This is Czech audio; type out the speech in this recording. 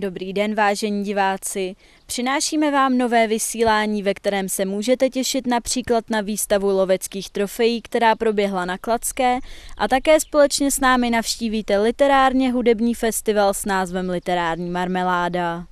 Dobrý den, vážení diváci. Přinášíme vám nové vysílání, ve kterém se můžete těšit například na výstavu loveckých trofejí, která proběhla na Kladské, a také společně s námi navštívíte literárně hudební festival s názvem Literární marmeláda.